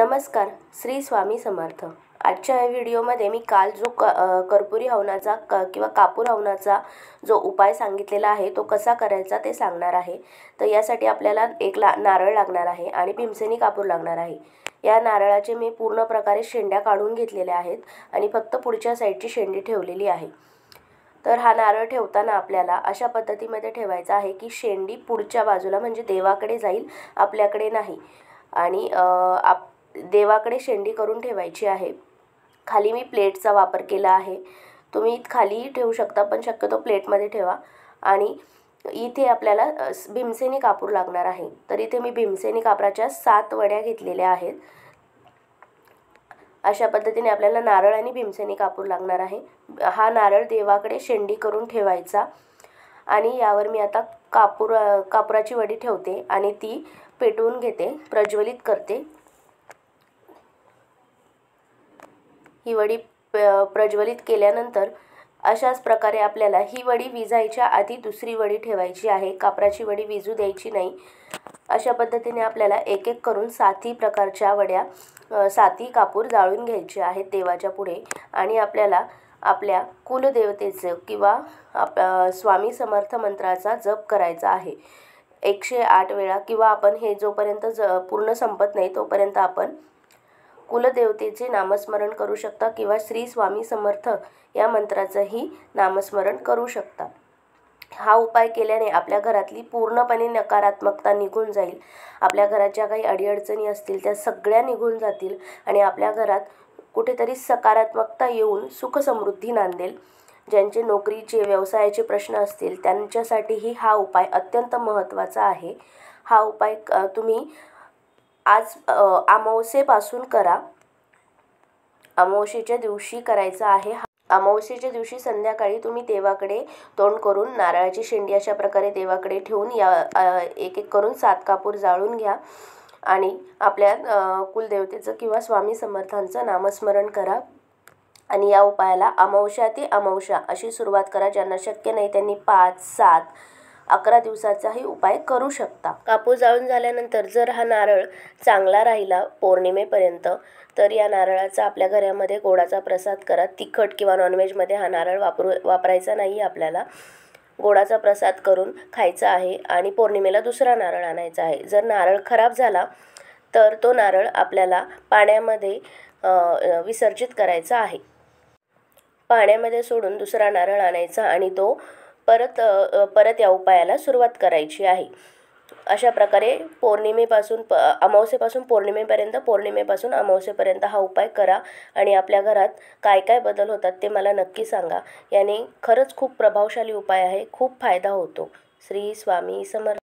नमस्कार श्री स्वामी समर्थ आजच्या या व्हिडिओमध्ये मी काल जो क कर्पुरी हवनाचा क किंवा कापूर हवनाचा जो उपाय सांगितलेला आहे तो कसा करायचा ते सांगणार आहे तर यासाठी आपल्याला एक ला नारळ लागणार आहे आणि भीमसेनी कापूर लागणार आहे या नारळाचे मी पूर्ण प्रकारे शेंड्या काढून घेतलेल्या आहेत आणि फक्त पुढच्या साईडची शेंडी ठेवलेली आहे तर हा नारळ ठेवताना आपल्याला अशा पद्धतीमध्ये ठेवायचा आहे की शेंडी पुढच्या बाजूला म्हणजे देवाकडे जाईल आपल्याकडे नाही आणि आप देवाकडे शेंडी करून ठेवायची आहे खाली मी प्लेटचा वापर केला आहे तुम्ही खालीही ठेवू शकता पण शक्यतो प्लेटमध्ये ठेवा आणि इथे आपल्याला भीमसेनी कापूर लागणार आहे तर इथे मी भीमसेनी कापराच्या सात वड्या घेतलेल्या आहेत अशा पद्धतीने आपल्याला नारळ आणि भीमसेनी कापूर लागणार आहे हा नारळ देवाकडे शेंडी करून ठेवायचा आणि यावर मी आता कापूर कापराची वडी ठेवते आणि ती पेटवून घेते प्रज्वलित करते ही वडी प्रज्वलित केल्यानंतर अशाच प्रकारे आपल्याला ही वडी विजायच्या आधी दुसरी वडी ठेवायची आहे कापराची वडी विजू द्यायची नाही अशा पद्धतीने आपल्याला एक एक करून साती प्रकारच्या वड्या साती कापूर जाळून घ्यायचे आहेत देवाच्या पुढे आणि आपल्याला आपल्या कुलदेवतेचं किंवा आप स्वामी समर्थ मंत्राचा जप करायचा आहे एकशे आठ वेळा किंवा आपण हे जोपर्यंत ज पूर्ण संपत नाही तोपर्यंत आपण कुलदेवतेचे नामस्मरण करू शकता किंवा श्री स्वामी समर्थ या मंत्राचंही नामस्मरण करू शकता हा उपाय केल्याने आपल्या घरातली पूर्णपणे नकारात्मकता निघून जाईल आपल्या घराच्या काही अडीअडचणी असतील त्या सगळ्या निघून जातील आणि आपल्या घरात कुठेतरी सकारात्मकता येऊन सुखसमृद्धी नांदेल ज्यांचे नोकरीचे व्यवसायाचे प्रश्न असतील त्यांच्यासाठीही हा उपाय अत्यंत महत्त्वाचा आहे हा उपाय तुम्ही आज अमावसेपासून करा अमावस्येच्या दिवशी करायचं आहे हा अमावस्येच्या दिवशी संध्याकाळी तुम्ही देवाकडे तोंड करून नारळाची शेंडी अशा प्रकारे देवाकडे ठेवून या एक एक करून सात कापूर जाळून घ्या आणि आपल्या कुलदेवतेचं किंवा स्वामी समर्थांचं नामस्मरण करा आणि या उपायाला अमावश्या ते अमावश्या अशी सुरुवात करा ज्यांना शक्य नाही त्यांनी पाच सात अकरा दिवसाचाही उपाय करू शकता कापूस जाळून झाल्यानंतर जर हा नारळ चांगला राहिला पौर्णिमेपर्यंत तर या नारळाचा आपल्या घरामध्ये गोडाचा प्रसाद करा तिखट किंवा नॉनव्हेजमध्ये हा नारळ वापरू वापरायचा नाही आपल्याला गोडाचा प्रसाद करून खायचा आहे आणि पौर्णिमेला दुसरा नारळ आणायचा आहे जर नारळ खराब झाला तर तो नारळ आपल्याला पाण्यामध्ये विसर्जित करायचा आहे पाण्यामध्ये सोडून दुसरा नारळ आणायचा आणि तो परत परत या उपायाला सुरुवात करायची आहे अशा प्रकारे पौर्णिमेपासून प अमावस्येपासून पौर्णिमेपर्यंत पौर्णिमेपासून अमावस्येपर्यंत हा उपाय करा आणि आपल्या घरात काय काय बदल होतात ते मला नक्की सांगा याने खरंच खूप प्रभावशाली उपाय आहे खूप फायदा होतो श्री स्वामी समर्थ